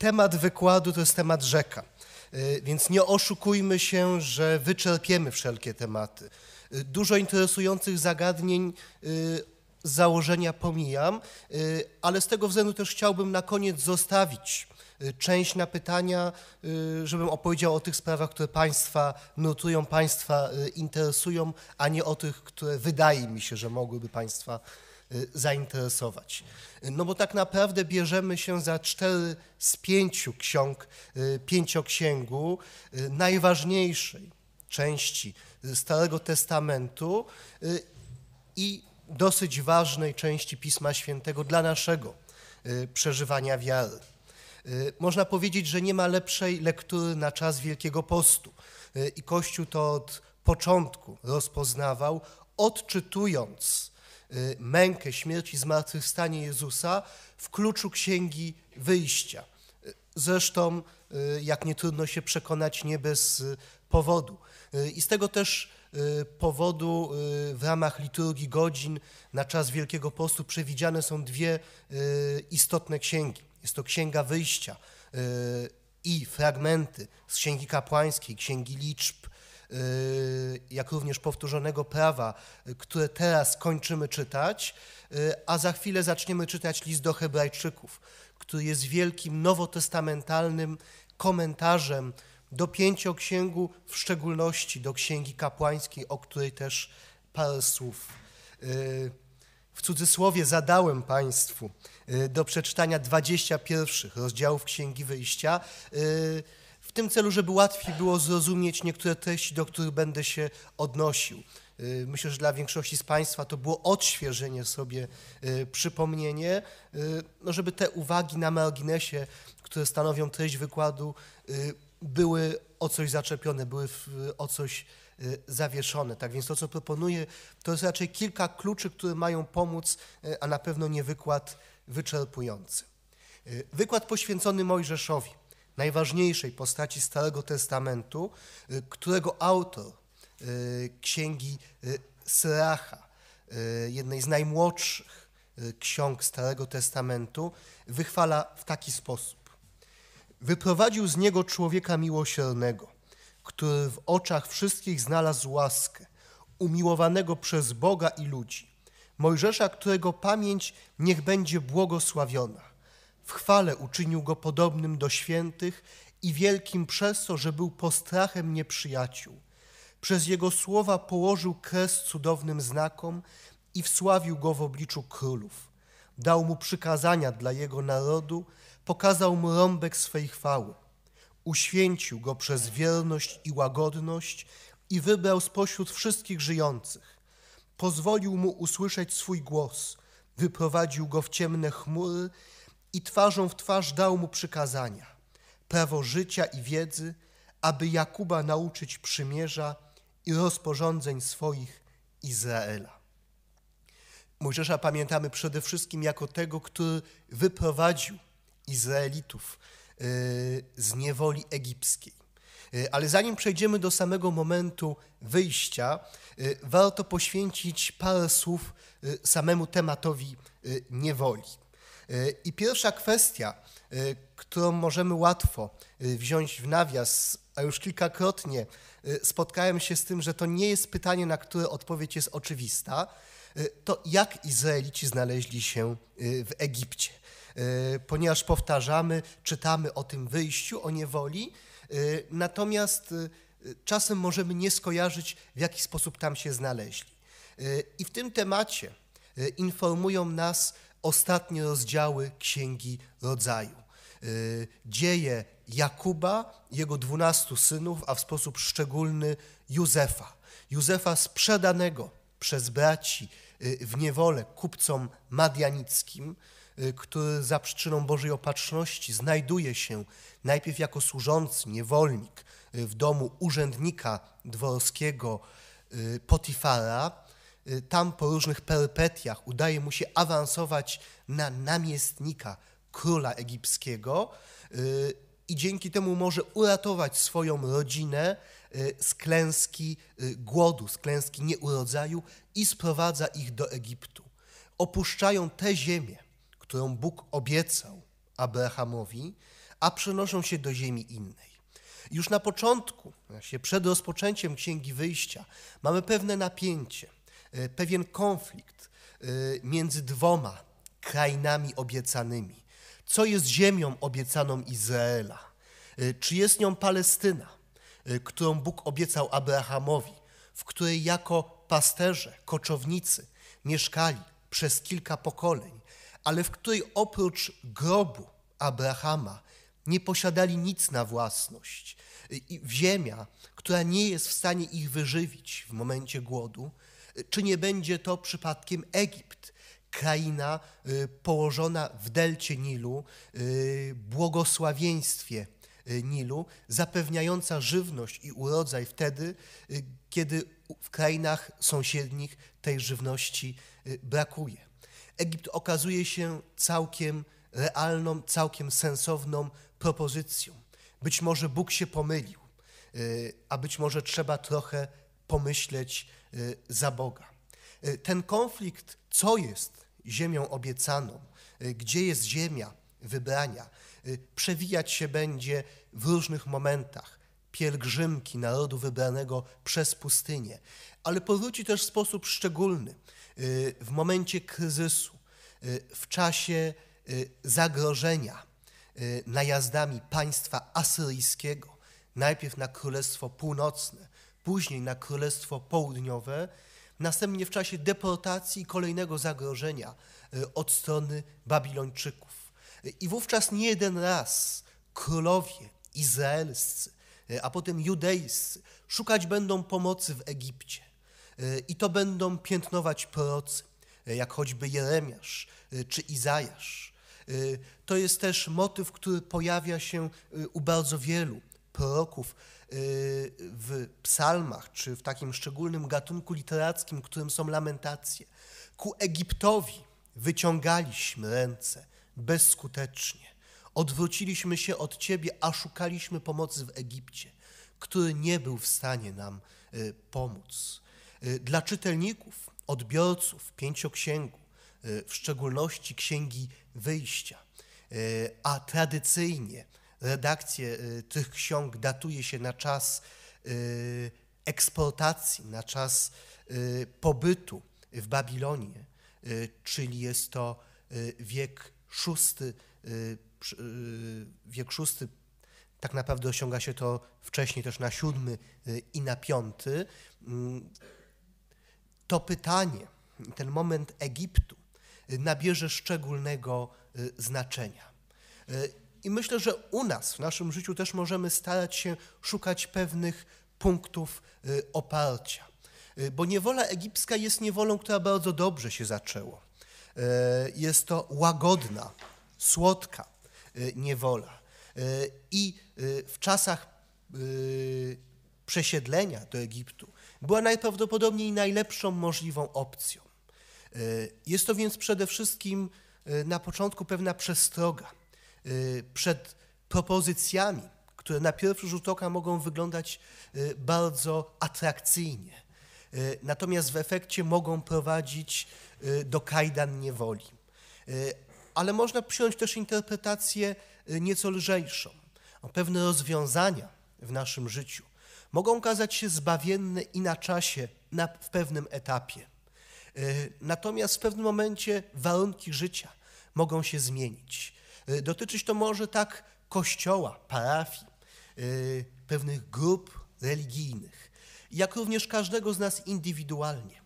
temat wykładu to jest temat rzeka. Y, więc nie oszukujmy się, że wyczerpiemy wszelkie tematy. Y, dużo interesujących zagadnień y, z założenia pomijam, ale z tego względu też chciałbym na koniec zostawić część na pytania, żebym opowiedział o tych sprawach, które Państwa nutują, Państwa interesują, a nie o tych, które wydaje mi się, że mogłyby Państwa interesować Y, zainteresować. No bo tak naprawdę bierzemy się za cztery z pięciu ksiąg, y, pięcioksięgu, y, najważniejszej części Starego Testamentu i dosyć ważnej części Pisma Świętego dla naszego przeżywania wiary. Można powiedzieć, że nie ma lepszej lektury na czas Wielkiego Postu i Kościół to od początku rozpoznawał, odczytując Y, mękę, śmierć i zmartwychwstanie Jezusa w kluczu Księgi Wyjścia. Y, zresztą, y, jak nie trudno się przekonać, nie bez powodu. I z tego też powodu w ramach liturgii godzin na czas Wielkiego Postu przewidziane są dwie istotne księgi. Jest to Księga Wyjścia i fragmenty z Księgi Kapłańskiej, Księgi Liczb, Y, jak również powtórzonego prawa, y, które teraz kończymy czytać, y, a za chwilę zaczniemy czytać list do Hebrajczyków, który jest wielkim nowotestamentalnym komentarzem do pięcioksięgu, w szczególności do Księgi Kapłańskiej, o której też parę słów w cudzysłowie zadałem Państwu do przeczytania 21 rozdziałów Księgi Wyjścia w tym celu, żeby łatwiej było zrozumieć niektóre treści, do których będę się odnosił. Y, myślę, że dla większości z Państwa to było odświeżenie sobie, y, przypomnienie, y, no żeby te uwagi na marginesie, które stanowią treść wykładu, były o coś zaczepione, były o coś zawieszone. Tak więc to, co proponuję, to jest raczej kilka kluczy, które mają pomóc, a na pewno nie wykład wyczerpujący. Wykład poświęcony Mojżeszowi najważniejszej postaci Starego Testamentu, y, którego autor y, księgi y, Syracha, jednej z najmłodszych ksiąg Starego Testamentu, wychwala w taki sposób. Wyprowadził z niego człowieka miłosiernego, który w oczach wszystkich znalazł łaskę, umiłowanego przez Boga i ludzi, Mojżesza, którego pamięć niech będzie błogosławiona w chwale uczynił go podobnym do świętych i wielkim przez to, że był postrachem nieprzyjaciół. Przez jego słowa położył kres cudownym znakom i wsławił go w obliczu królów. Dał mu przykazania dla jego narodu, pokazał mu rąbek swej chwały. Uświęcił go przez wierność i łagodność i wybrał spośród wszystkich żyjących. Pozwolił mu usłyszeć swój głos, wyprowadził go w ciemne chmury i twarzą w twarz dał mu przykazania, prawo życia i wiedzy, aby Jakuba nauczyć przymierza i rozporządzeń swoich Izraela. Mojżesza pamiętamy przede wszystkim jako tego, który wyprowadził Izraelitów e, z niewoli egipskiej. E, ale zanim przejdziemy do samego momentu wyjścia, e, warto poświęcić parę słów samemu tematowi niewoli. E, I pierwsza kwestia, e, którą możemy łatwo e, wziąć w nawias, a już kilkakrotnie spotkałem się z tym, że to nie jest pytanie, na które odpowiedź jest oczywista, to jak Izraelici znaleźli się w Egipcie. Ponieważ powtarzamy, czytamy o tym wyjściu, o niewoli, natomiast czasem możemy nie skojarzyć, w jaki sposób tam się znaleźli. I w tym temacie informują nas ostatnie rozdziały Księgi Rodzaju. Y, dzieje Jakuba, jego dwunastu synów, a w sposób szczególny Józefa. Józefa sprzedanego przez braci y, w niewolę kupcom madianickim, y, który za przyczyną Bożej opatrzności znajduje się najpierw jako służący, niewolnik w domu urzędnika dworskiego Potifara, Y, tam po różnych perpetiach udaje mu się awansować na namiestnika króla egipskiego y, i dzięki temu może uratować swoją rodzinę y, z klęski głodu, z klęski nieurodzaju i sprowadza ich do Egiptu. Opuszczają tę ziemię, którą Bóg obiecał Abrahamowi, a przenoszą się do ziemi innej. Już na początku, przed rozpoczęciem Księgi Wyjścia, mamy pewne napięcie – E, pewien konflikt e, między dwoma krainami obiecanymi. Co jest ziemią obiecaną Izraela? E, czy jest nią Palestyna, którą Bóg obiecał Abrahamowi, w której jako pasterze, koczownicy mieszkali przez kilka pokoleń, ale w której oprócz grobu Abrahama nie posiadali nic na własność. I ziemia, która nie jest w stanie ich wyżywić w momencie głodu, czy nie będzie to przypadkiem Egipt? Kraina y, położona w delcie Nilu, y, błogosławieństwie y, Nilu, zapewniająca żywność i urodzaj wtedy, kiedy w krainach sąsiednich tej żywności brakuje. Egipt okazuje się całkiem realną, całkiem sensowną propozycją. Być może Bóg się pomylił, a być może trzeba trochę pomyśleć Y, za Boga. Y, ten konflikt, co jest ziemią obiecaną, y, gdzie jest ziemia wybrania, przewijać się będzie w różnych momentach pielgrzymki narodu wybranego przez pustynię, ale powróci też w sposób szczególny w momencie kryzysu, w czasie zagrożenia najazdami państwa asyryjskiego, najpierw na Królestwo Północne, później na Królestwo Południowe, następnie w czasie deportacji kolejnego zagrożenia y, od strony Babilończyków. Y, I wówczas nie jeden raz królowie izraelscy, y, a potem judejscy szukać będą pomocy w Egipcie. I to będą piętnować procy, jak choćby Jeremiasz czy Izajasz. To jest też motyw, który pojawia się u bardzo wielu proroków, w psalmach, czy w takim szczególnym gatunku literackim, którym są lamentacje. Ku Egiptowi wyciągaliśmy ręce bezskutecznie. Odwróciliśmy się od Ciebie, a szukaliśmy pomocy w Egipcie, który nie był w stanie nam y, pomóc. Y, dla czytelników, odbiorców pięcioksięgu, y, w szczególności księgi wyjścia, a tradycyjnie redakcję y, tych ksiąg datuje się na czas y, eksportacji, na czas y, pobytu w Babilonie, czyli jest to wiek VI, wiek VI tak naprawdę osiąga się to wcześniej też na VII i na V. Mm, to pytanie, ten moment Egiptu nabierze szczególnego znaczenia. I myślę, że u nas w naszym życiu też możemy starać się szukać pewnych punktów y, oparcia. Y, bo niewola egipska jest niewolą, która bardzo dobrze się zaczęła. Y, jest to łagodna, słodka niewola. I w czasach przesiedlenia do Egiptu była najprawdopodobniej najlepszą możliwą opcją. Jest to więc przede wszystkim na początku pewna przestroga Y, przed propozycjami, które na pierwszy rzut oka mogą wyglądać y, bardzo atrakcyjnie, y, natomiast w efekcie mogą prowadzić do kajdan niewoli. Ale można przyjąć też interpretację nieco lżejszą. Pewne rozwiązania w naszym życiu mogą okazać się zbawienne i na czasie, na, w pewnym etapie. Natomiast w pewnym momencie warunki życia mogą się zmienić. Y, dotyczyć to może tak kościoła, parafii, y, pewnych grup religijnych, jak również każdego z nas indywidualnie.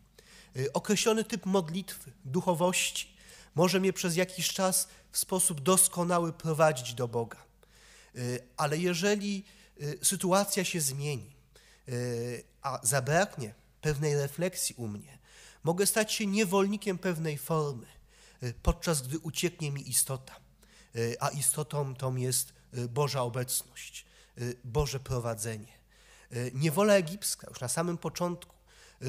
Y, określony typ modlitwy, duchowości może mnie przez jakiś czas w sposób doskonały prowadzić do Boga. Ale jeżeli sytuacja się zmieni, a zabraknie pewnej refleksji u mnie, mogę stać się niewolnikiem pewnej formy, podczas gdy ucieknie mi istota. Y, a istotą tą jest y, Boża obecność, y, Boże prowadzenie. Niewola egipska już na samym początku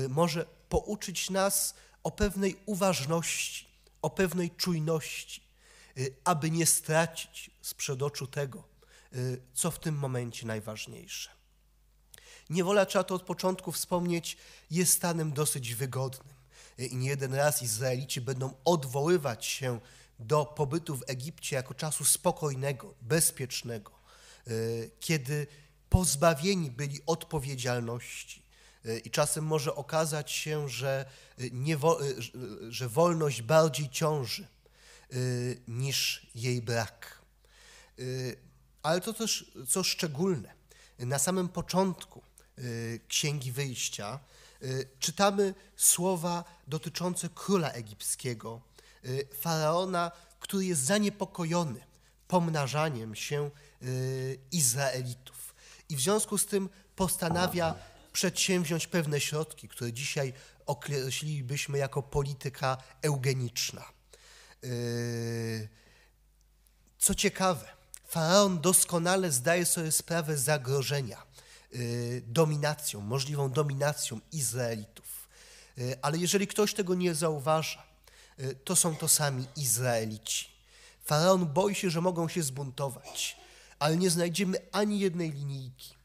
może pouczyć nas o pewnej uważności, o pewnej czujności, aby nie stracić z przedoczu tego, co w tym momencie najważniejsze. Niewola, trzeba to od początku wspomnieć, jest stanem dosyć wygodnym. I nie jeden raz Izraelici będą odwoływać się do pobytu w Egipcie jako czasu spokojnego, bezpiecznego, e, kiedy pozbawieni byli odpowiedzialności. E, I czasem może okazać się, że, e, nie, że wolność bardziej ciąży niż jej brak. Ale to też co szczególne. Na samym początku Księgi Wyjścia czytamy słowa dotyczące króla egipskiego, Y, faraona, który jest zaniepokojony pomnażaniem się y, Izraelitów. I w związku z tym postanawia przedsięwziąć pewne środki, które dzisiaj określilibyśmy jako polityka eugeniczna. Y, co ciekawe, faraon doskonale zdaje sobie sprawę zagrożenia dominacją, możliwą dominacją Izraelitów. Ale jeżeli ktoś tego nie zauważa, E, to są to sami Izraelici. Faraon boi się, że mogą się zbuntować, ale nie znajdziemy ani jednej linijki,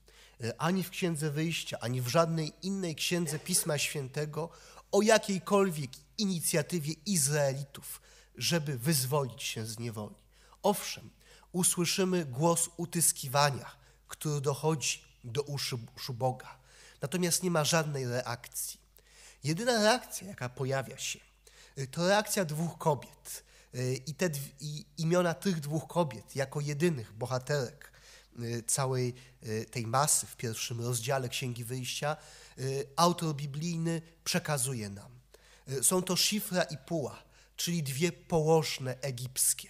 e, ani w Księdze Wyjścia, ani w żadnej innej księdze Pisma Świętego o jakiejkolwiek inicjatywie Izraelitów, żeby wyzwolić się z niewoli. Owszem, usłyszymy głos utyskiwania, który dochodzi do uszu, Boga, natomiast nie ma żadnej reakcji. Jedyna reakcja, jaka pojawia się, Y, to reakcja dwóch kobiet y, i, te, i imiona tych dwóch kobiet jako jedynych bohaterek y, całej tej masy w pierwszym rozdziale Księgi Wyjścia, autor biblijny przekazuje nam. Są to Szifra i Puła, czyli dwie położne egipskie.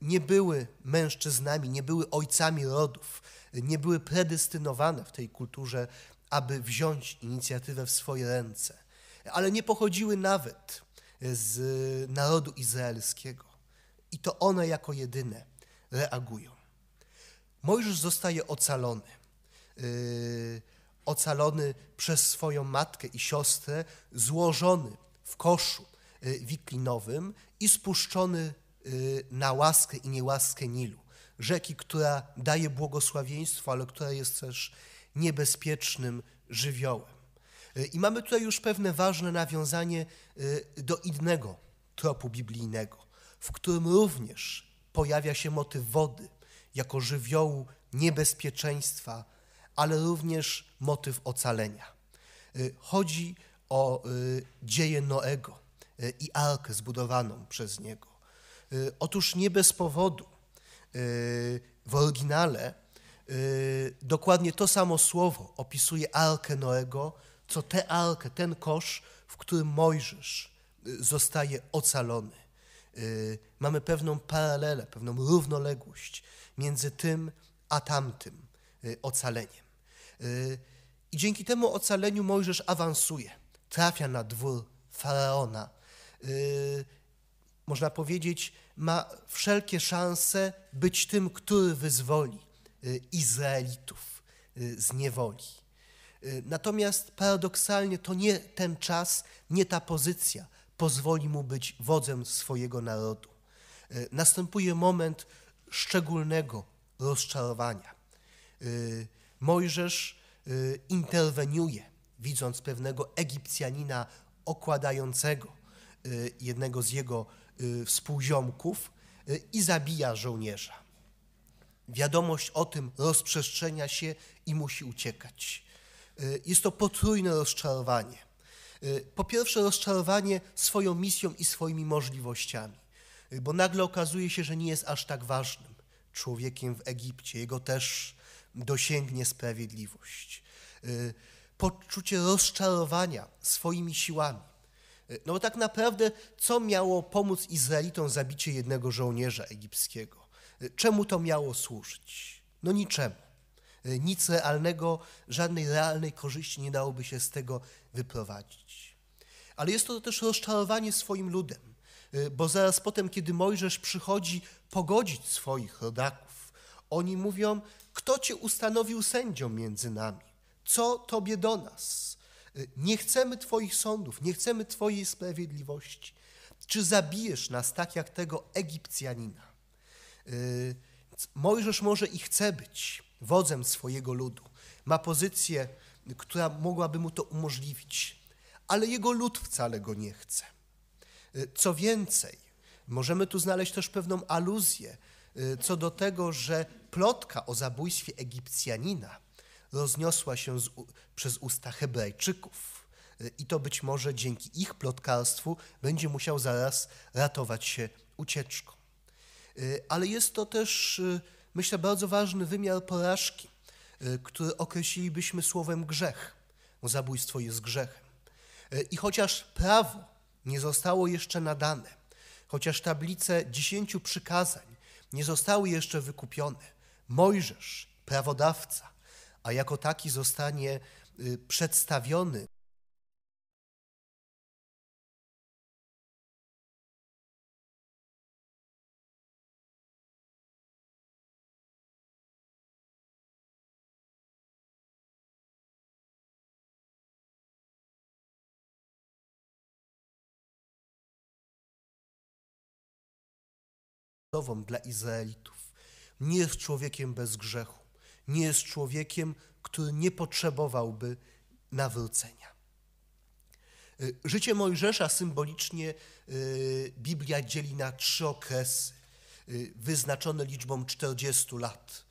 Nie były mężczyznami, nie były ojcami rodów, nie były predestynowane w tej kulturze, aby wziąć inicjatywę w swoje ręce, ale nie pochodziły nawet z narodu izraelskiego. I to one jako jedyne reagują. Mojżesz zostaje ocalony. Yy, ocalony przez swoją matkę i siostrę, złożony w koszu yy, wiklinowym i spuszczony yy, na łaskę i niełaskę Nilu. Rzeki, która daje błogosławieństwo, ale która jest też niebezpiecznym żywiołem. E, I mamy tutaj już pewne ważne nawiązanie e, do innego tropu biblijnego, w którym również pojawia się motyw wody jako żywiołu niebezpieczeństwa, ale również motyw ocalenia. E, chodzi o dzieje Noego i arkę zbudowaną przez niego. Otóż nie bez powodu w oryginale dokładnie to samo słowo opisuje arkę Noego, co tę arkę, ten kosz, w którym Mojżesz y, zostaje ocalony. Y, mamy pewną paralelę, pewną równoległość między tym a tamtym y, ocaleniem. I dzięki temu ocaleniu Mojżesz awansuje, trafia na dwór faraona. Można powiedzieć, ma wszelkie szanse być tym, który wyzwoli Izraelitów z niewoli. Y, natomiast paradoksalnie to nie ten czas, nie ta pozycja pozwoli mu być wodzem swojego narodu. Y, następuje moment szczególnego rozczarowania. Y, Mojżesz interweniuje, widząc pewnego Egipcjanina okładającego jednego z jego współziomków i zabija żołnierza. Wiadomość o tym rozprzestrzenia się i musi uciekać. E, jest to potrójne rozczarowanie. E, po pierwsze, rozczarowanie swoją misją i swoimi możliwościami, e, bo nagle okazuje się, że nie jest aż tak ważnym człowiekiem w Egipcie. Jego też dosięgnie sprawiedliwość. Poczucie rozczarowania swoimi siłami. No bo tak naprawdę, co miało pomóc Izraelitom zabicie jednego żołnierza egipskiego? Czemu to miało służyć? No niczemu. E, nic realnego, żadnej realnej korzyści nie dałoby się z tego wyprowadzić. Ale jest to też rozczarowanie swoim ludem, e, bo zaraz potem, kiedy Mojżesz przychodzi pogodzić swoich rodaków, oni mówią: Kto cię ustanowił sędzią między nami? Co tobie do nas? E, nie chcemy Twoich sądów, nie chcemy Twojej sprawiedliwości. Czy zabijesz nas tak jak tego Egipcjanina? Mojżesz może i chce być wodzem swojego ludu. Ma pozycję, która mogłaby mu to umożliwić, ale jego lud wcale go nie chce. Y, co więcej, możemy tu znaleźć też pewną aluzję y, co do tego, że plotka o zabójstwie Egipcjanina rozniosła się z, przez usta Hebrajczyków. Y, I to być może dzięki ich plotkarstwu będzie musiał zaraz ratować się ucieczką. Ale jest to też myślę, bardzo ważny wymiar porażki, e, który określilibyśmy słowem grzech, bo no, zabójstwo jest grzechem. E, I chociaż prawo nie zostało jeszcze nadane, chociaż tablice dziesięciu przykazań nie zostały jeszcze wykupione, Mojżesz, prawodawca, a jako taki zostanie e, przedstawiony wdową dla Izraelitów. Nie jest człowiekiem bez grzechu. Nie jest człowiekiem, który nie potrzebowałby nawrócenia. Y, życie Mojżesza symbolicznie y, Biblia dzieli na trzy okresy, y, wyznaczone liczbą 40 lat.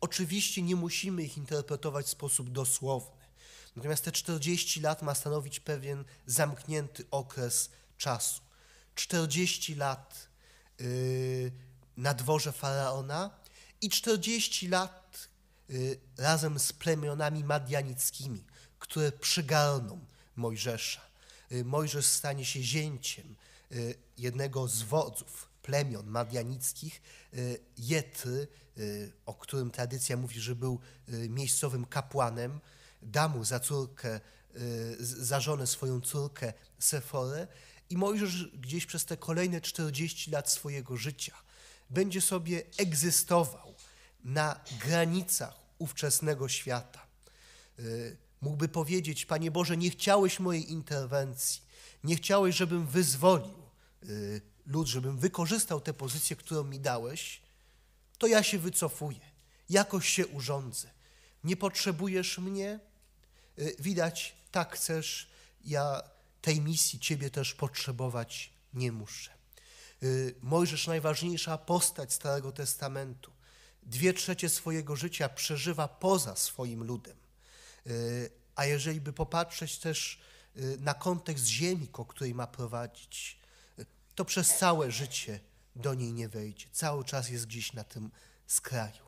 Oczywiście nie musimy ich interpretować w sposób dosłowny. Natomiast te 40 lat ma stanowić pewien zamknięty okres czasu. 40 lat Y, na dworze faraona i 40 lat y, razem z plemionami madianickimi, które przygarną Mojżesza. Y, Mojżesz stanie się zięciem jednego z wodzów plemion madianickich, Jetry, o którym tradycja mówi, że był miejscowym kapłanem, da mu za córkę, za żonę swoją córkę Seforę i Mojżesz gdzieś przez te kolejne 40 lat swojego życia będzie sobie egzystował na granicach ówczesnego świata. Y, mógłby powiedzieć: Panie Boże, nie chciałeś mojej interwencji, nie chciałeś, żebym wyzwolił y, lud, żebym wykorzystał tę pozycję, którą mi dałeś, to ja się wycofuję, jakoś się urządzę. Nie potrzebujesz mnie, y, widać, tak chcesz, ja tej misji Ciebie też potrzebować nie muszę. Y, Mojżesz, najważniejsza postać Starego Testamentu, dwie trzecie swojego życia przeżywa poza swoim ludem. Y, A jeżeli by popatrzeć też y, na kontekst ziemi, ko której ma prowadzić, to przez całe życie do niej nie wejdzie. Cały czas jest gdzieś na tym skraju.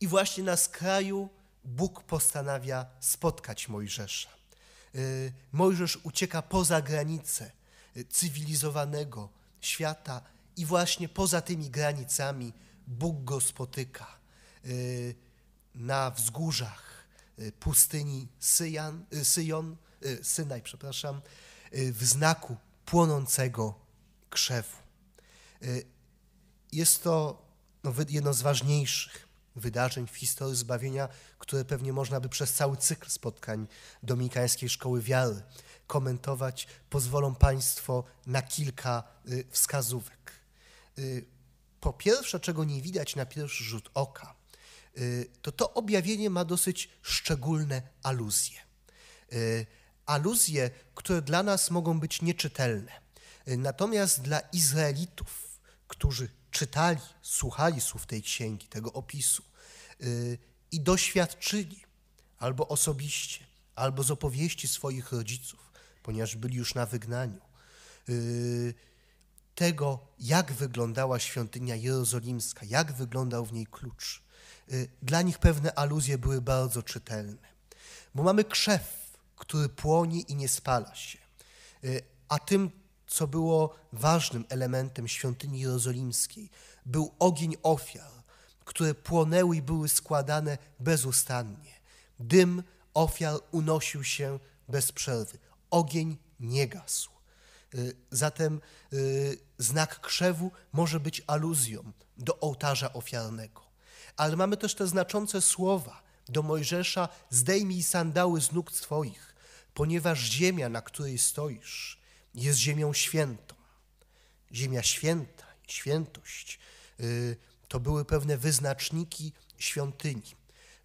I właśnie na skraju Bóg postanawia spotkać Mojżesza. Y, Mojżesz ucieka poza granice y, cywilizowanego świata i właśnie poza tymi granicami Bóg go spotyka y, na wzgórzach pustyni Syjan, Syjon, Synaj, przepraszam, w znaku płonącego krzewu. Jest to no, jedno z ważniejszych wydarzeń w historii zbawienia, które pewnie można by przez cały cykl spotkań Dominikańskiej Szkoły Wiary komentować, pozwolą Państwo na kilka y, wskazówek. Y, po pierwsze, czego nie widać na pierwszy rzut oka, y, to to objawienie ma dosyć szczególne aluzje. Aluzje, które dla nas mogą być nieczytelne. Natomiast dla Izraelitów, którzy czytali, słuchali słów tej księgi, tego opisu y, i doświadczyli albo osobiście, albo z opowieści swoich rodziców, ponieważ byli już na wygnaniu, y, tego, jak wyglądała świątynia jerozolimska, jak wyglądał w niej klucz. Y, dla nich pewne aluzje były bardzo czytelne, bo mamy krzew, który płonie i nie spala się, a tym co było ważnym elementem świątyni jerozolimskiej. Był ogień ofiar, które płonęły i były składane bezustannie. Dym ofiar unosił się bez przerwy. Ogień nie gasł. Y, zatem y, znak krzewu może być aluzją do ołtarza ofiarnego. Ale mamy też te znaczące słowa do Mojżesza: Zdejmij sandały z nóg Twoich, ponieważ ziemia, na której stoisz, jest ziemią świętą. Ziemia święta, świętość y, to były pewne wyznaczniki świątyni.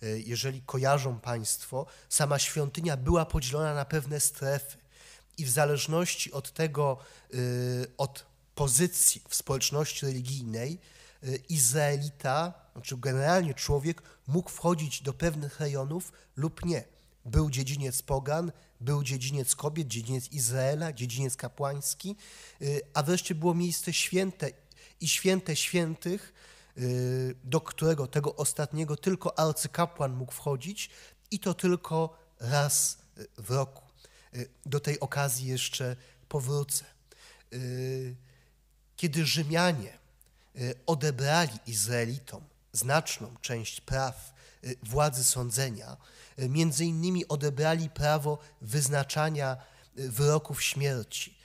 Y, jeżeli kojarzą Państwo, sama świątynia była podzielona na pewne strefy i w zależności od tego, y, od pozycji w społeczności religijnej, Izraelita, znaczy generalnie człowiek, mógł wchodzić do pewnych rejonów lub nie. Był dziedziniec pogan, był dziedziniec kobiet, dziedziniec Izraela, dziedziniec kapłański, y, a wreszcie było miejsce święte i święte świętych, y, do którego tego ostatniego tylko arcykapłan mógł wchodzić i to tylko raz y, w roku. Do tej okazji jeszcze powrócę. Kiedy Rzymianie odebrali Izraelitom znaczną część praw, Y, władzy sądzenia. Y, między innymi odebrali prawo wyznaczania y, wyroków śmierci,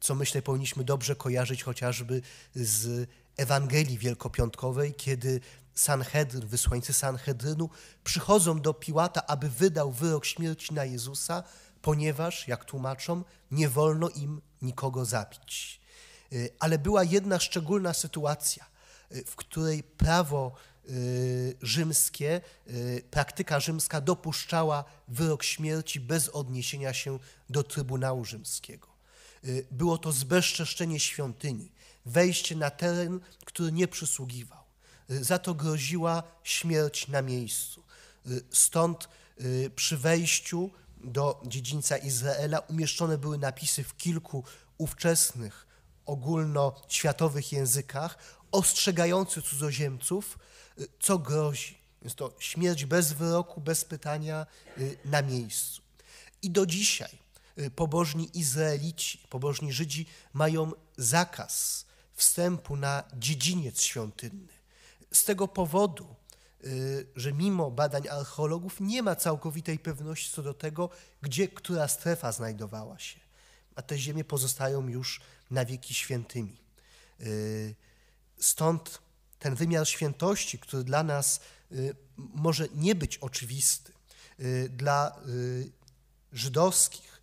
co myślę powinniśmy dobrze kojarzyć chociażby z Ewangelii Wielkopiątkowej, kiedy Sanhedryn, wysłańcy Sanhedrynu przychodzą do Piłata, aby wydał wyrok śmierci na Jezusa, ponieważ, jak tłumaczą, nie wolno im nikogo zabić. Ale była jedna szczególna sytuacja, w której prawo Y, rzymskie, y, praktyka rzymska dopuszczała wyrok śmierci bez odniesienia się do Trybunału Rzymskiego. Y, było to zbezczeszczenie świątyni, wejście na teren, który nie przysługiwał. Za to groziła śmierć na miejscu. Stąd przy wejściu do dziedzińca Izraela umieszczone były napisy w kilku ówczesnych ogólnoświatowych językach ostrzegający cudzoziemców, co grozi. Jest to śmierć bez wyroku, bez pytania y, na miejscu. I do dzisiaj y, pobożni Izraelici, pobożni Żydzi mają zakaz wstępu na dziedziniec świątynny. Z tego powodu, y, że mimo badań archeologów nie ma całkowitej pewności co do tego, gdzie która strefa znajdowała się. A te ziemie pozostają już na wieki świętymi. Stąd ten wymiar świętości, który dla nas y, może nie być oczywisty, y, dla y, żydowskich,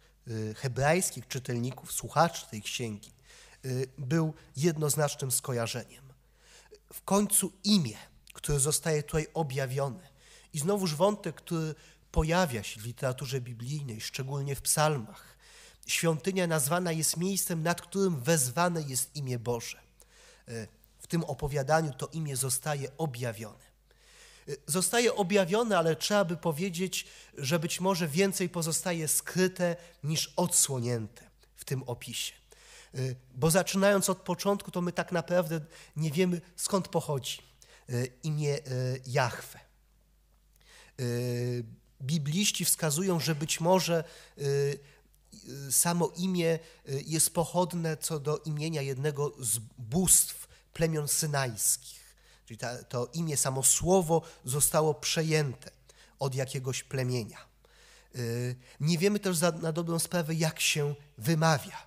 hebrajskich czytelników, słuchaczy tej księgi, był jednoznacznym skojarzeniem. W końcu imię, które zostaje tutaj objawione, i znowuż wątek, który pojawia się w literaturze biblijnej, szczególnie w psalmach. Świątynia nazwana jest miejscem, nad którym wezwane jest imię Boże w tym opowiadaniu to imię zostaje objawione. Y, zostaje objawione, ale trzeba by powiedzieć, że być może więcej pozostaje skryte niż odsłonięte w tym opisie. Y, bo zaczynając od początku, to my tak naprawdę nie wiemy skąd pochodzi y, imię Jahwe. Bibliści wskazują, że być może samo imię jest pochodne co do imienia jednego z bóstw plemion synajskich. Czyli ta, to imię, samo słowo zostało przejęte od jakiegoś plemienia. Y, nie wiemy też za, na dobrą sprawę, jak się wymawia,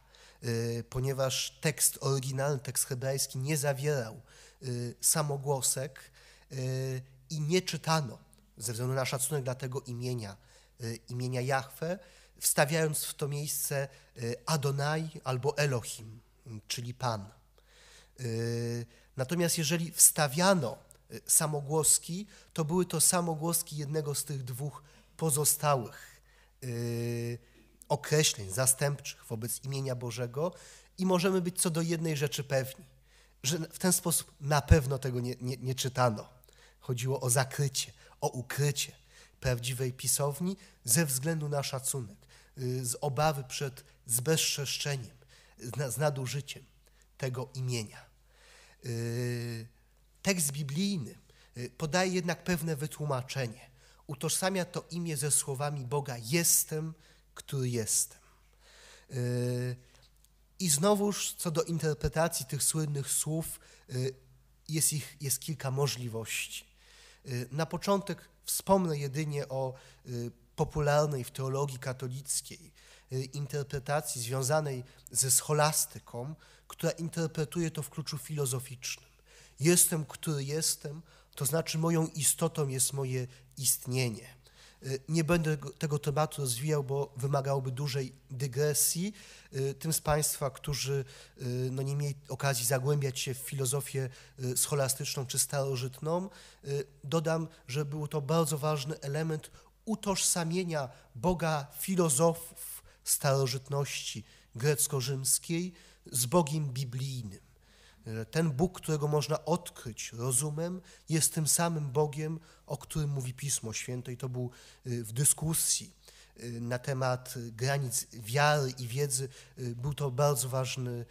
y, ponieważ tekst oryginalny, tekst hebrajski nie zawierał y, samogłosek i nie czytano ze względu na szacunek dla tego imienia, imienia Jahwe, wstawiając w to miejsce Adonai albo Elohim, czyli Pan. Y, natomiast jeżeli wstawiano y, samogłoski, to były to samogłoski jednego z tych dwóch pozostałych y, określeń zastępczych wobec imienia Bożego i możemy być co do jednej rzeczy pewni, że w ten sposób na pewno tego nie, nie, nie czytano. Chodziło o zakrycie, o ukrycie prawdziwej pisowni ze względu na szacunek, z obawy przed zbezczeszczeniem, z nadużyciem tego imienia. Y, tekst biblijny y, podaje jednak pewne wytłumaczenie. Utożsamia to imię ze słowami Boga: Jestem, który jestem. Y, I znowuż, co do interpretacji tych słynnych słów, jest, ich, jest kilka możliwości. Na początek wspomnę jedynie o popularnej w teologii katolickiej interpretacji związanej ze scholastyką, która interpretuje to w kluczu filozoficznym. Jestem, który jestem, to znaczy moją istotą jest moje istnienie. Y, nie będę tego tematu rozwijał, bo wymagałoby dużej dygresji. Y, tym z Państwa, którzy y, no, nie mieli okazji zagłębiać się w filozofię scholastyczną czy starożytną, dodam, że był to bardzo ważny element utożsamienia Boga filozofów starożytności grecko-rzymskiej z Bogiem biblijnym. Ten Bóg, którego można odkryć rozumem, jest tym samym Bogiem, o którym mówi Pismo Święte, i to był y, w dyskusji y, na temat granic wiary i wiedzy, y, był to bardzo ważny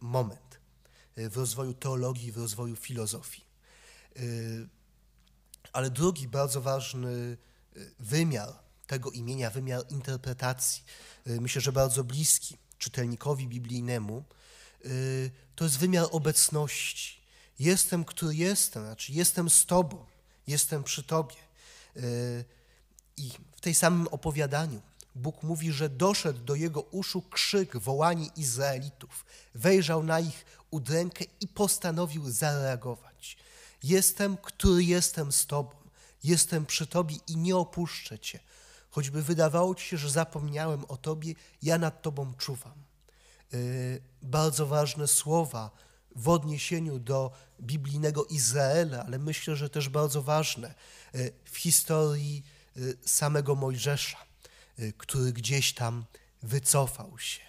moment w rozwoju teologii, w rozwoju filozofii. Ale drugi bardzo ważny wymiar tego imienia, wymiar interpretacji, myślę, że bardzo bliski czytelnikowi biblijnemu, y, to jest wymiar obecności. Jestem, który jestem, znaczy jestem z Tobą, jestem przy Tobie. Y, I w tej samym opowiadaniu Bóg mówi, że doszedł do jego uszu krzyk wołani Izraelitów, wejrzał na ich udrękę i postanowił zareagować. Jestem, który jestem z Tobą, jestem przy Tobie i nie opuszczę Cię. Choćby wydawało ci się, że zapomniałem o Tobie, ja nad Tobą czuwam. Y, bardzo ważne słowa w odniesieniu do biblijnego Izraela, ale myślę, że też bardzo ważne y, w historii y, samego Mojżesza, który gdzieś tam wycofał się.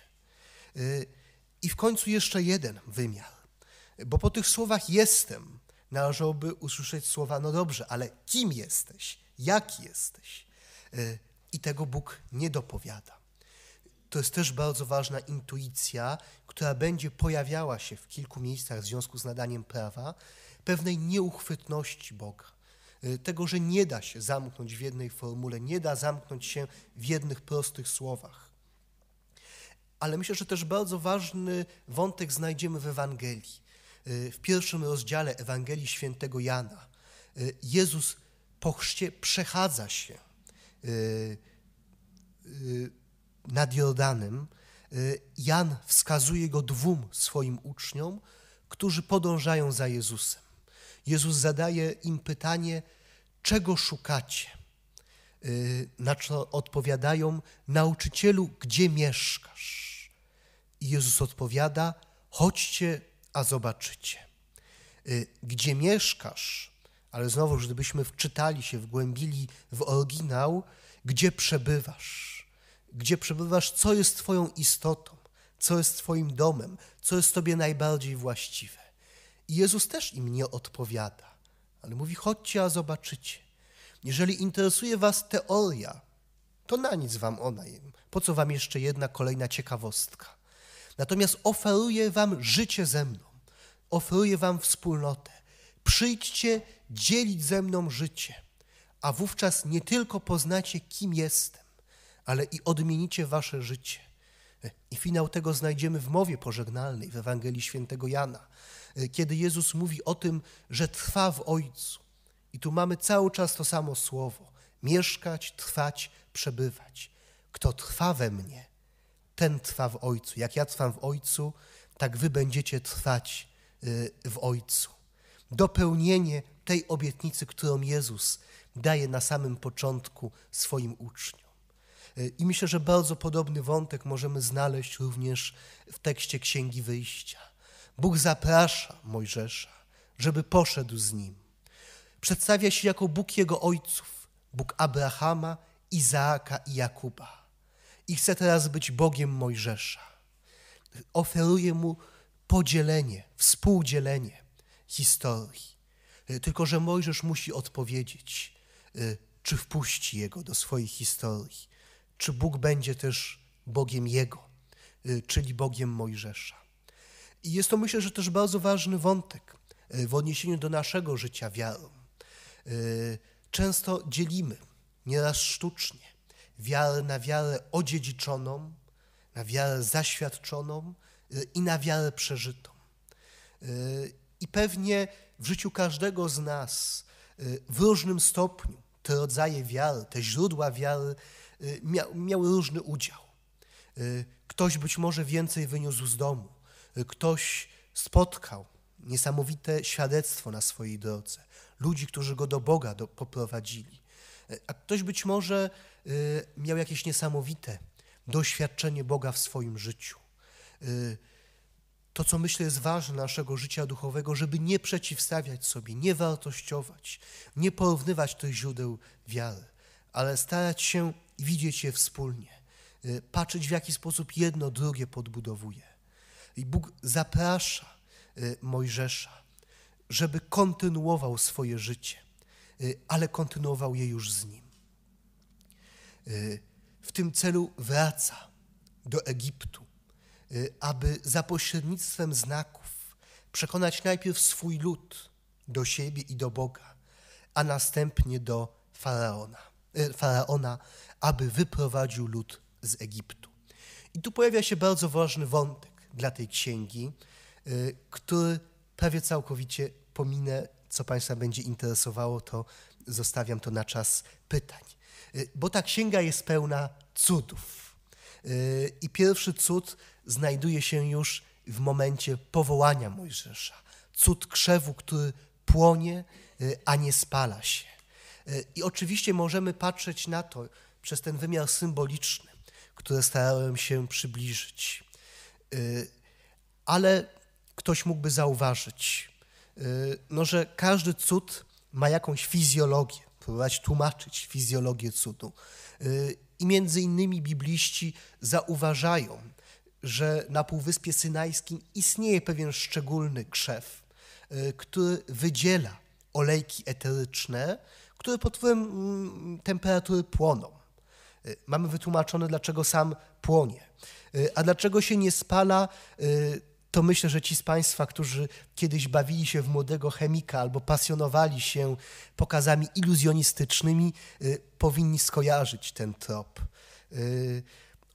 I w końcu jeszcze jeden wymiar, bo po tych słowach jestem należałoby usłyszeć słowa: No dobrze, ale kim jesteś? Jaki jesteś? i tego Bóg nie dopowiada. To jest też bardzo ważna intuicja, która będzie pojawiała się w kilku miejscach w związku z nadaniem prawa, pewnej nieuchwytności Boga. Y, tego, że nie da się zamknąć w jednej formule, nie da zamknąć się w jednych prostych słowach. Ale myślę, że też bardzo ważny wątek znajdziemy w Ewangelii. Y, w pierwszym rozdziale Ewangelii Świętego Jana y, Jezus po chrzcie przechadza się Y, y, nad Jordanem, y, Jan wskazuje go dwóm swoim uczniom, którzy podążają za Jezusem. Jezus zadaje im pytanie, czego szukacie? Na co odpowiadają, nauczycielu, gdzie mieszkasz? I Jezus odpowiada, chodźcie, a zobaczycie. Gdzie mieszkasz, ale znowu, gdybyśmy wczytali się, wgłębili w oryginał, gdzie przebywasz, gdzie przebywasz, co jest Twoją istotą, co jest Twoim domem, co jest Tobie najbardziej właściwe. I Jezus też im nie odpowiada, ale mówi: chodźcie, a zobaczycie. Jeżeli interesuje Was teoria, to na nic Wam ona. Po co Wam jeszcze jedna kolejna ciekawostka? Natomiast oferuje Wam życie ze mną, oferuje Wam wspólnotę Przyjdźcie dzielić ze mną życie, a wówczas nie tylko poznacie, kim jestem, ale i odmienicie wasze życie. I finał tego znajdziemy w mowie pożegnalnej w Ewangelii Świętego Jana, kiedy Jezus mówi o tym, że trwa w Ojcu. I tu mamy cały czas to samo słowo: mieszkać, trwać, przebywać. Kto trwa we mnie, ten trwa w Ojcu. Jak ja trwam w Ojcu, tak wy będziecie trwać y, w Ojcu dopełnienie tej obietnicy, którą Jezus daje na samym początku swoim uczniom. Y, I myślę, że bardzo podobny wątek możemy znaleźć również w tekście Księgi Wyjścia. Bóg zaprasza Mojżesza, żeby poszedł z nim. Przedstawia się jako Bóg jego ojców, Bóg Abrahama, Izaaka i Jakuba. I chce teraz być Bogiem Mojżesza. Y, oferuje mu podzielenie, współdzielenie historii. Y, tylko, że Mojżesz musi odpowiedzieć, y, czy wpuści jego do swojej historii, czy Bóg będzie też Bogiem jego, y, czyli Bogiem Mojżesza. I jest to, myślę, że też bardzo ważny wątek w odniesieniu do naszego życia wiarą. Często dzielimy, nieraz sztucznie, wiarę na wiarę odziedziczoną, na wiarę zaświadczoną i na wiarę przeżytą. I pewnie w życiu każdego z nas y, w różnym stopniu te rodzaje wiary, te źródła wiary miały różny udział. Y, ktoś być może więcej wyniósł z domu, y, ktoś spotkał niesamowite świadectwo na swojej drodze, ludzi, którzy go do Boga do, poprowadzili. A ktoś być może miał jakieś niesamowite doświadczenie Boga w swoim życiu to, co myślę jest ważne naszego życia duchowego, żeby nie przeciwstawiać sobie, nie wartościować, nie porównywać tych źródeł wiary, ale starać się widzieć je wspólnie, y, patrzeć w jaki sposób jedno drugie podbudowuje. I Bóg zaprasza y, Mojżesza, żeby kontynuował swoje życie, y, ale kontynuował je już z nim. W tym celu wraca do Egiptu Y, aby za pośrednictwem znaków przekonać najpierw swój lud do siebie i do Boga, a następnie do faraona, y, faraona aby wyprowadził lud z Egiptu. I tu pojawia się bardzo ważny wątek dla tej księgi, y, który prawie całkowicie pominę. Co Państwa będzie interesowało, to zostawiam to na czas pytań. Bo ta księga jest pełna cudów Y, I pierwszy cud znajduje się już w momencie powołania Mojżesza. Cud krzewu, który płonie, y, a nie spala się. Y, I oczywiście możemy patrzeć na to przez ten wymiar symboliczny, który starałem się przybliżyć. Ale ktoś mógłby zauważyć, no, że każdy cud ma jakąś fizjologię, próbować tłumaczyć fizjologię cudu. I między innymi bibliści zauważają, że na Półwyspie Synajskim istnieje pewien szczególny krzew, y, który wydziela olejki eteryczne, które pod wpływem mm, temperatury płoną. Y, mamy wytłumaczone, dlaczego sam płonie. Y, a dlaczego się nie spala to myślę, że ci z Państwa, którzy kiedyś bawili się w młodego chemika albo pasjonowali się pokazami iluzjonistycznymi, y, powinni skojarzyć ten trop. Y,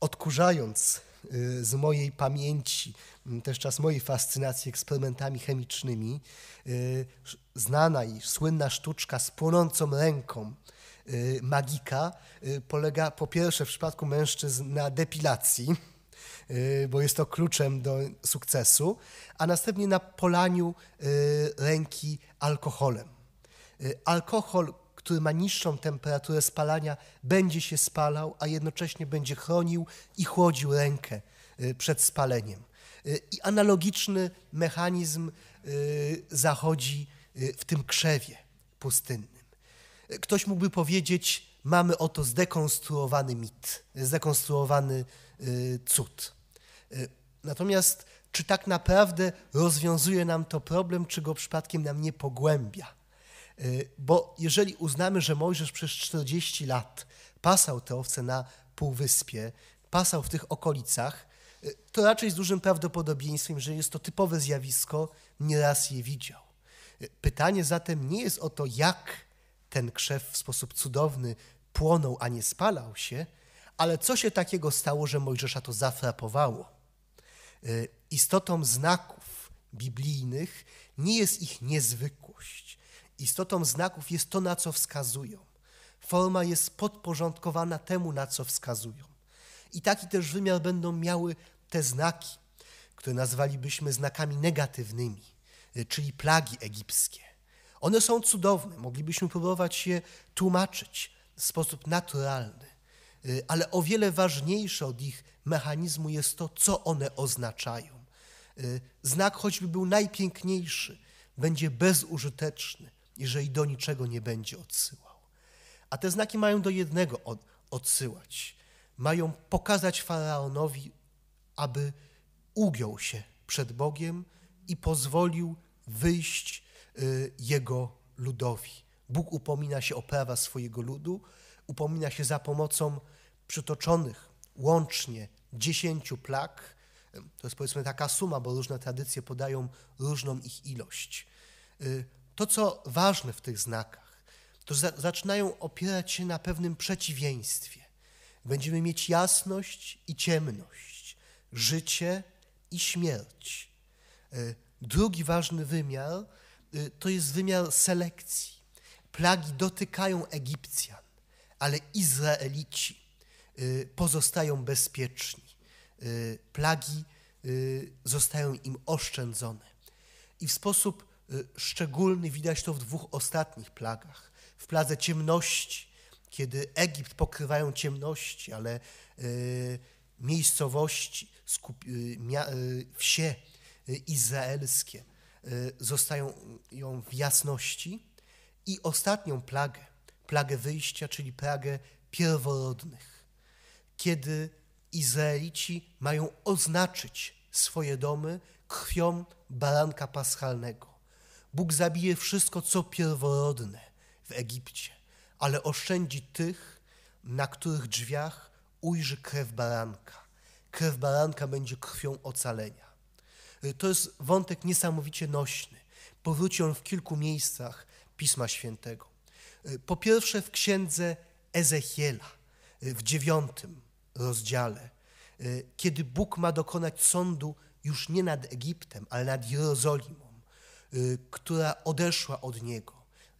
odkurzając y, z mojej pamięci, mm, też czas mojej fascynacji eksperymentami chemicznymi, y, znana i słynna sztuczka z płonącą ręką y, magika y, polega po pierwsze w przypadku mężczyzn na depilacji Y, bo jest to kluczem do sukcesu, a następnie na polaniu y, ręki alkoholem. Y, alkohol, który ma niższą temperaturę spalania, będzie się spalał, a jednocześnie będzie chronił i chłodził rękę przed spaleniem. I analogiczny mechanizm zachodzi w tym krzewie pustynnym. Ktoś mógłby powiedzieć, mamy oto zdekonstruowany mit, zdekonstruowany cud. Y, natomiast czy tak naprawdę rozwiązuje nam to problem, czy go przypadkiem nam nie pogłębia? Y, bo jeżeli uznamy, że Mojżesz przez 40 lat pasał te owce na półwyspie, pasał w tych okolicach, y, to raczej z dużym prawdopodobieństwem, że jest to typowe zjawisko, nieraz je widział. Pytanie zatem nie jest o to, jak ten krzew w sposób cudowny płonął, a nie spalał się, ale co się takiego stało, że Mojżesza to zafrapowało. Y, istotą znaków biblijnych nie jest ich niezwykłość. Istotą znaków jest to, na co wskazują. Forma jest podporządkowana temu, na co wskazują. I taki też wymiar będą miały te znaki, które nazwalibyśmy znakami negatywnymi, y, czyli plagi egipskie. One są cudowne, moglibyśmy próbować je tłumaczyć w sposób naturalny, Y, ale o wiele ważniejsze od ich mechanizmu jest to, co one oznaczają. Y, znak, choćby był najpiękniejszy, będzie bezużyteczny, jeżeli do niczego nie będzie odsyłał. A te znaki mają do jednego odsyłać. Mają pokazać faraonowi, aby ugiął się przed Bogiem i pozwolił wyjść y, jego ludowi. Bóg upomina się o prawa swojego ludu, upomina się za pomocą przytoczonych łącznie dziesięciu plag. To jest powiedzmy taka suma, bo różne tradycje podają różną ich ilość. Y, to, co ważne w tych znakach, to za zaczynają opierać się na pewnym przeciwieństwie. Będziemy mieć jasność i ciemność, życie i śmierć. Y, drugi ważny wymiar y, to jest wymiar selekcji. Plagi dotykają Egipcjan, ale Izraelici Y, pozostają bezpieczni. Y, plagi y, zostają im oszczędzone. I w sposób szczególny widać to w dwóch ostatnich plagach. W pladze ciemności, kiedy Egipt pokrywają ciemności, ale miejscowości, wsie izraelskie zostają ją w jasności. I ostatnią plagę, plagę wyjścia, czyli plagę pierworodnych kiedy Izraelici mają oznaczyć swoje domy krwią baranka paschalnego. Bóg zabije wszystko, co pierworodne w Egipcie, ale oszczędzi tych, na których drzwiach ujrzy krew baranka. Krew baranka będzie krwią ocalenia. Y, to jest wątek niesamowicie nośny. Powróci on w kilku miejscach Pisma Świętego. Y, po pierwsze w księdze Ezechiela, y, w dziewiątym rozdziale, y, kiedy Bóg ma dokonać sądu już nie nad Egiptem, ale nad Jerozolimą, y, która odeszła od Niego.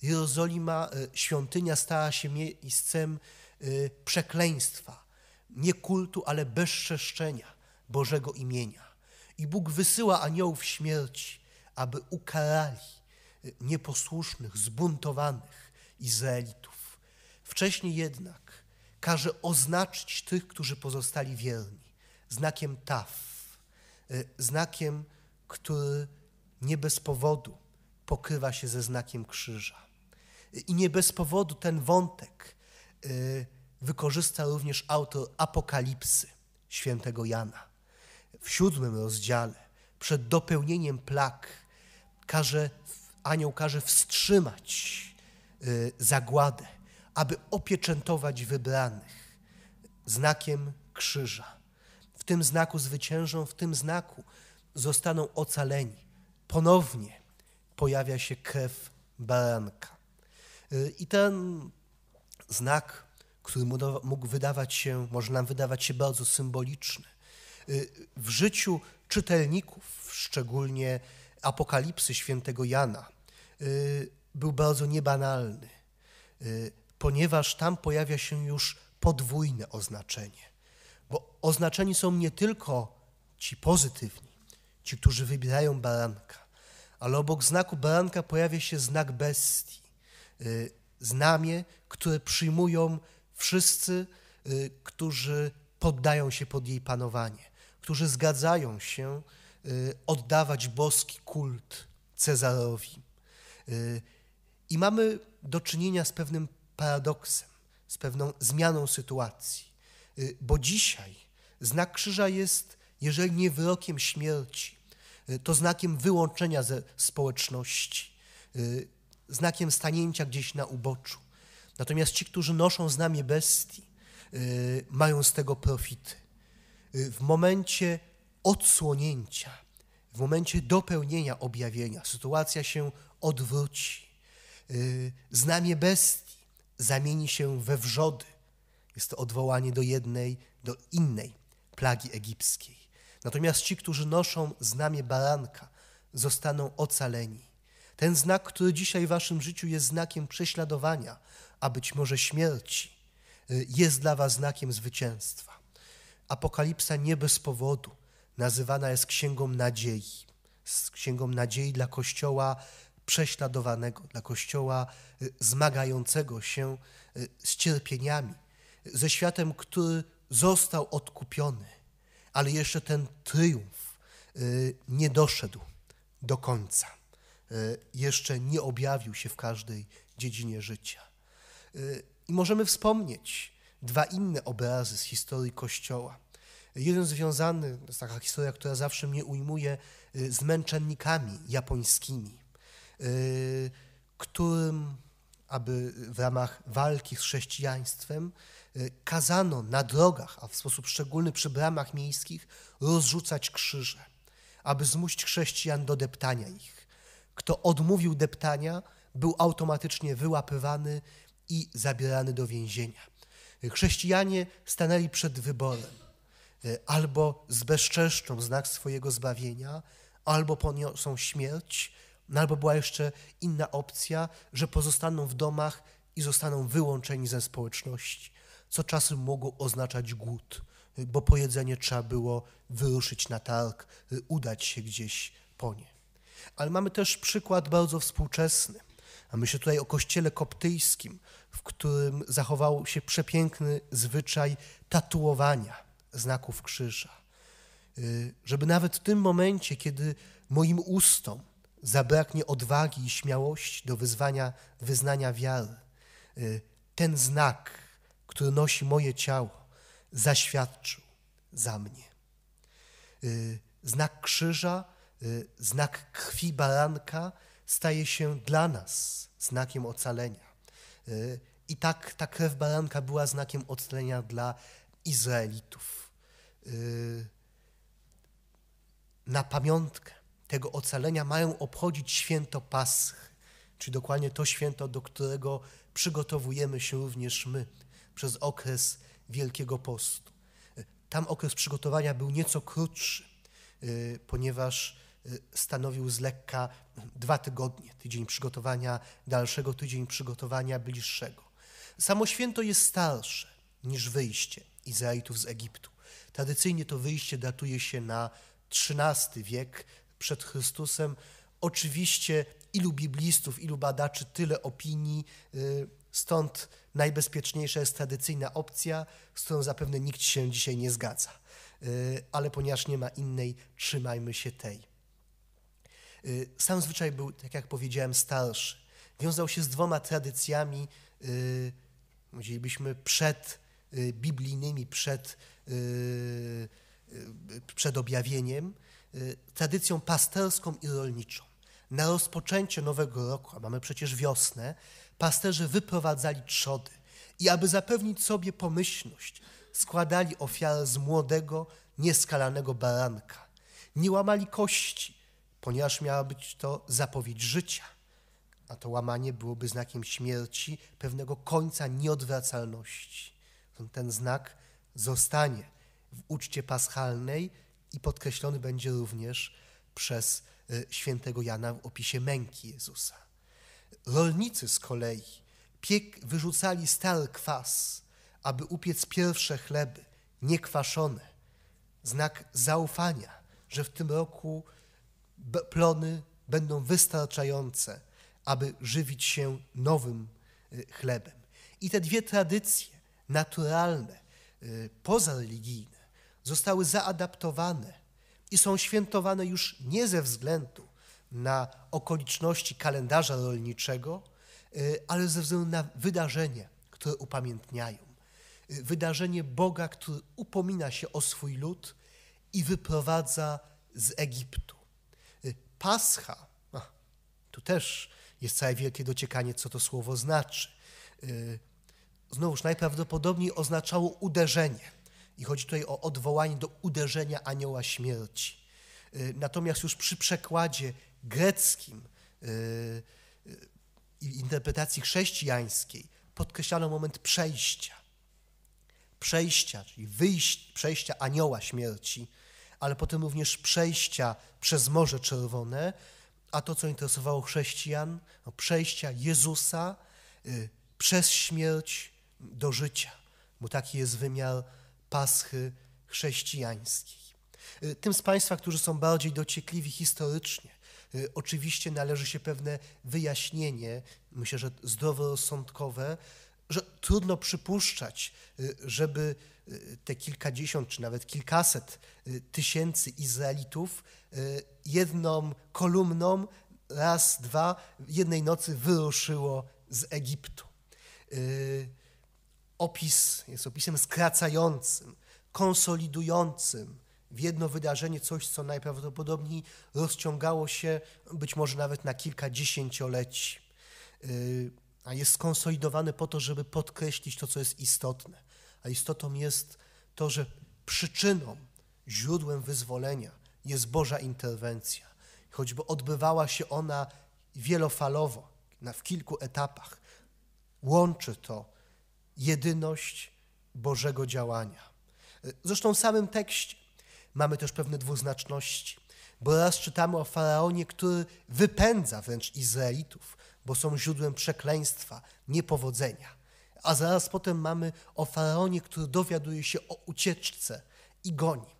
Jerozolima, y, świątynia stała się miejscem przekleństwa, nie kultu, ale bezczeszczenia Bożego imienia. I Bóg wysyła aniołów śmierci, aby ukarali nieposłusznych, zbuntowanych Izraelitów. Wcześniej jednak każe oznaczyć tych, którzy pozostali wierni, znakiem taf, y, znakiem, który nie bez powodu pokrywa się ze znakiem krzyża. Y, I nie bez powodu ten wątek y, wykorzysta również autor Apokalipsy świętego Jana. W siódmym rozdziale, przed dopełnieniem plag, każe, anioł każe wstrzymać zagładę aby opieczętować wybranych znakiem krzyża. W tym znaku zwyciężą, w tym znaku zostaną ocaleni. Ponownie pojawia się krew baranka. Y, I ten znak, który mógł wydawać się, może nam wydawać się bardzo symboliczny, y, w życiu czytelników, szczególnie apokalipsy świętego Jana, y, był bardzo niebanalny ponieważ tam pojawia się już podwójne oznaczenie. Bo oznaczeni są nie tylko ci pozytywni, ci, którzy wybierają baranka, ale obok znaku baranka pojawia się znak bestii, y, znamie, które przyjmują wszyscy, y, którzy poddają się pod jej panowanie, którzy zgadzają się y, oddawać boski kult Cezarowi. I mamy do czynienia z pewnym paradoksem, z pewną zmianą sytuacji. Y, bo dzisiaj znak krzyża jest, jeżeli nie wyrokiem śmierci, y, to znakiem wyłączenia ze społeczności, y, znakiem stanięcia gdzieś na uboczu. Natomiast ci, którzy noszą znamie bestii, mają z tego profity. W momencie odsłonięcia, w momencie dopełnienia objawienia sytuacja się odwróci. Znamie bestii zamieni się we wrzody. Jest to odwołanie do jednej, do innej plagi egipskiej. Natomiast ci, którzy noszą znamie baranka, zostaną ocaleni. Ten znak, który dzisiaj w waszym życiu jest znakiem prześladowania, a być może śmierci, y, jest dla was znakiem zwycięstwa. Apokalipsa nie bez powodu nazywana jest księgą nadziei. Z księgą nadziei dla Kościoła prześladowanego, dla Kościoła y, zmagającego się y, z cierpieniami, y, ze światem, który został odkupiony, ale jeszcze ten triumf nie doszedł do końca. Jeszcze nie objawił się w każdej dziedzinie życia. I możemy wspomnieć dwa inne obrazy z historii Kościoła. Jeden związany, to jest taka historia, która zawsze mnie ujmuje, z męczennikami japońskimi. Y, którym, aby w ramach walki z chrześcijaństwem, y, kazano na drogach, a w sposób szczególny przy bramach miejskich, rozrzucać krzyże, aby zmusić chrześcijan do deptania ich. Kto odmówił deptania, był automatycznie wyłapywany i zabierany do więzienia. Chrześcijanie stanęli przed wyborem: y, albo zbezczeszczą znak swojego zbawienia, albo poniosą śmierć no albo była jeszcze inna opcja, że pozostaną w domach i zostaną wyłączeni ze społeczności, co czasem mogło oznaczać głód, bo po jedzenie trzeba było wyruszyć na targ, udać się gdzieś po nie. Ale mamy też przykład bardzo współczesny. A myślę tutaj o kościele koptyjskim, w którym zachował się przepiękny zwyczaj tatuowania znaków krzyża. Y, żeby nawet w tym momencie, kiedy moim ustom zabraknie odwagi i śmiałości do wyzwania wyznania wiary. Y, ten znak, który nosi moje ciało, zaświadczył za mnie. Y, znak krzyża, y, znak krwi baranka staje się dla nas znakiem ocalenia. I tak ta krew baranka była znakiem ocalenia dla Izraelitów. Na pamiątkę tego ocalenia mają obchodzić święto Paschy, czyli dokładnie to święto, do którego przygotowujemy się również my przez okres Wielkiego Postu. Tam okres przygotowania był nieco krótszy, y, ponieważ y, stanowił z lekka dwa tygodnie, tydzień przygotowania dalszego, tydzień przygotowania bliższego. Samo święto jest starsze niż wyjście Izraelitów z Egiptu. Tradycyjnie to wyjście datuje się na XIII wiek, przed Chrystusem. Oczywiście ilu biblistów, ilu badaczy, tyle opinii, y, stąd najbezpieczniejsza jest tradycyjna opcja, z którą zapewne nikt się dzisiaj nie zgadza. Y, ale ponieważ nie ma innej, trzymajmy się tej. Y, sam zwyczaj był, tak jak powiedziałem, starszy. Wiązał się z dwoma tradycjami, powiedzielibyśmy, przed biblijnymi, przed, przed objawieniem. Y, tradycją pasterską i rolniczą. Na rozpoczęcie nowego roku, a mamy przecież wiosnę, pasterze wyprowadzali trzody i aby zapewnić sobie pomyślność, składali ofiarę z młodego, nieskalanego baranka. Nie łamali kości, ponieważ miała być to zapowiedź życia, a to łamanie byłoby znakiem śmierci, pewnego końca nieodwracalności. Ten znak zostanie w uczcie paschalnej i podkreślony będzie również przez y, świętego Jana w opisie męki Jezusa. Rolnicy z kolei piek, wyrzucali stary kwas, aby upiec pierwsze chleby, niekwaszone. Znak zaufania, że w tym roku plony będą wystarczające, aby żywić się nowym y, chlebem. I te dwie tradycje naturalne, y, pozareligijne, zostały zaadaptowane i są świętowane już nie ze względu na okoliczności kalendarza rolniczego, y, ale ze względu na wydarzenie, które upamiętniają. Y, wydarzenie Boga, który upomina się o swój lud i wyprowadza z Egiptu. Y, Pascha, tu też jest całe wielkie dociekanie, co to słowo znaczy. Znowuż najprawdopodobniej oznaczało uderzenie. I chodzi tutaj o odwołanie do uderzenia anioła śmierci. Y, natomiast już przy przekładzie greckim y, y, i interpretacji chrześcijańskiej podkreślano moment przejścia. Przejścia, czyli wyjść, przejścia anioła śmierci, ale potem również przejścia przez Morze Czerwone, a to, co interesowało chrześcijan, no przejścia Jezusa przez śmierć do życia, bo taki jest wymiar Paschy chrześcijańskiej. Y, tym z Państwa, którzy są bardziej dociekliwi historycznie, y, oczywiście należy się pewne wyjaśnienie, myślę, że zdroworozsądkowe, że trudno przypuszczać, y, żeby te kilkadziesiąt czy nawet kilkaset tysięcy Izraelitów jedną kolumną, raz, dwa, jednej nocy wyruszyło z Egiptu opis jest opisem skracającym, konsolidującym w jedno wydarzenie coś, co najprawdopodobniej rozciągało się być może nawet na kilka dziesięcioleci, y, a jest skonsolidowane po to, żeby podkreślić to, co jest istotne. A istotą jest to, że przyczyną, źródłem wyzwolenia jest Boża interwencja. Choćby odbywała się ona wielofalowo, na, w kilku etapach, łączy to jedyność Bożego działania. Zresztą w samym tekście mamy też pewne dwuznaczności, bo raz czytamy o faraonie, który wypędza wręcz Izraelitów, bo są źródłem przekleństwa, niepowodzenia. A zaraz potem mamy o faraonie, który dowiaduje się o ucieczce i goni.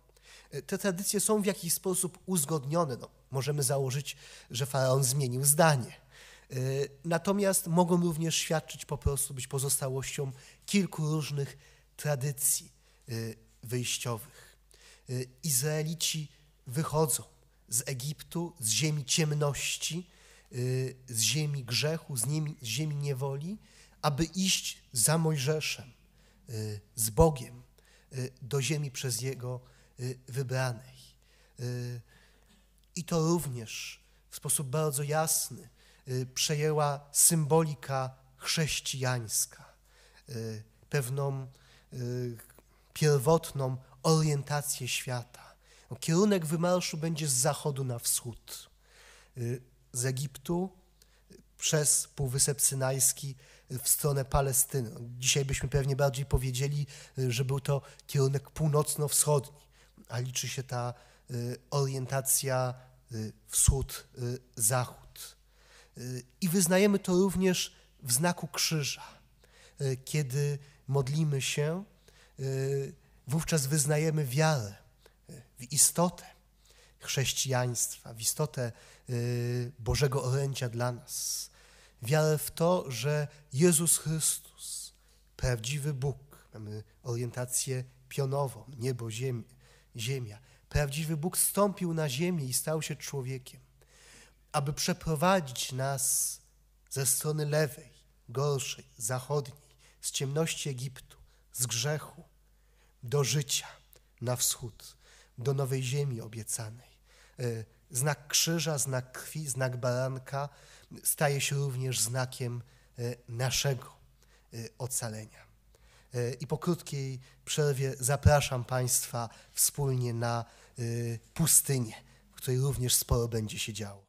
Te tradycje są w jakiś sposób uzgodnione. No, możemy założyć, że faraon zmienił zdanie Y, natomiast mogą również świadczyć po prostu, być pozostałością kilku różnych tradycji y, wyjściowych. Y, Izraelici wychodzą z Egiptu, z ziemi ciemności, z ziemi grzechu, z ziemi niewoli, aby iść za Mojżeszem, z Bogiem, do ziemi przez Jego wybranej. I to również w sposób bardzo jasny Y, przejęła symbolika chrześcijańska, y, pewną y, pierwotną orientację świata. Kierunek wymarszu będzie z zachodu na wschód, z Egiptu przez Półwysep Synajski w stronę Palestyny. Dzisiaj byśmy pewnie bardziej powiedzieli, że był to kierunek północno-wschodni, a liczy się ta orientacja wschód-zachód. Y, I wyznajemy to również w znaku krzyża. Y, kiedy modlimy się, y, wówczas wyznajemy wiarę w istotę chrześcijaństwa, w istotę Bożego orędzia dla nas. Wiarę w to, że Jezus Chrystus, prawdziwy Bóg, mamy orientację pionową, niebo, ziemia, prawdziwy Bóg stąpił na ziemię i stał się człowiekiem aby przeprowadzić nas ze strony lewej, gorszej, zachodniej, z ciemności Egiptu, z grzechu, do życia na wschód, do nowej ziemi obiecanej. E, znak krzyża, znak krwi, znak baranka staje się również znakiem e, naszego e, ocalenia. I po krótkiej przerwie zapraszam Państwa wspólnie na pustynię, w której również sporo będzie się działo.